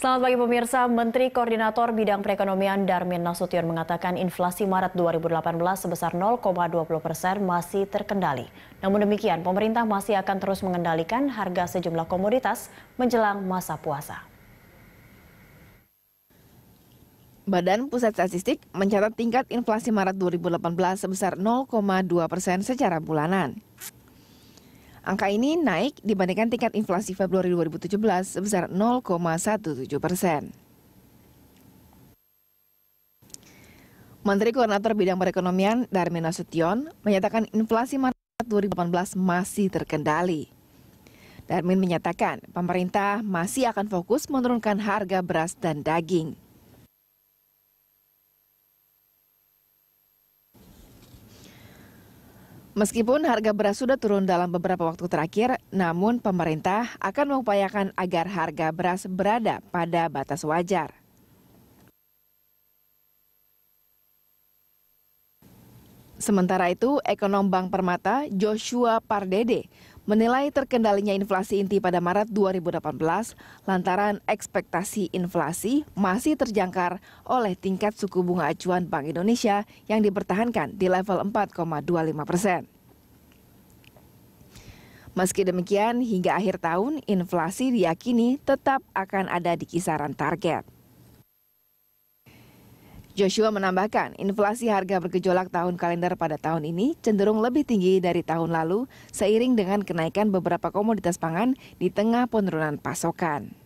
Selamat pagi pemirsa, Menteri Koordinator Bidang Perekonomian Darmin Nasution mengatakan inflasi Maret 2018 sebesar 0,20 persen masih terkendali. Namun demikian, pemerintah masih akan terus mengendalikan harga sejumlah komoditas menjelang masa puasa. Badan Pusat Statistik mencatat tingkat inflasi Maret 2018 sebesar 0,2 persen secara bulanan. Angka ini naik dibandingkan tingkat inflasi Februari 2017 sebesar 0,17 persen. Menteri Koordinator Bidang Perekonomian Darmin Nasution menyatakan inflasi Maret 2018 masih terkendali. Darmin menyatakan pemerintah masih akan fokus menurunkan harga beras dan daging. Meskipun harga beras sudah turun dalam beberapa waktu terakhir, namun pemerintah akan mengupayakan agar harga beras berada pada batas wajar. Sementara itu, ekonom Bank Permata Joshua Pardede menilai terkendalinya inflasi inti pada Maret 2018 lantaran ekspektasi inflasi masih terjangkar oleh tingkat suku bunga acuan Bank Indonesia yang dipertahankan di level 4,25 persen. Meski demikian, hingga akhir tahun inflasi diyakini tetap akan ada di kisaran target. Joshua menambahkan, inflasi harga bergejolak tahun kalender pada tahun ini cenderung lebih tinggi dari tahun lalu seiring dengan kenaikan beberapa komoditas pangan di tengah penurunan pasokan.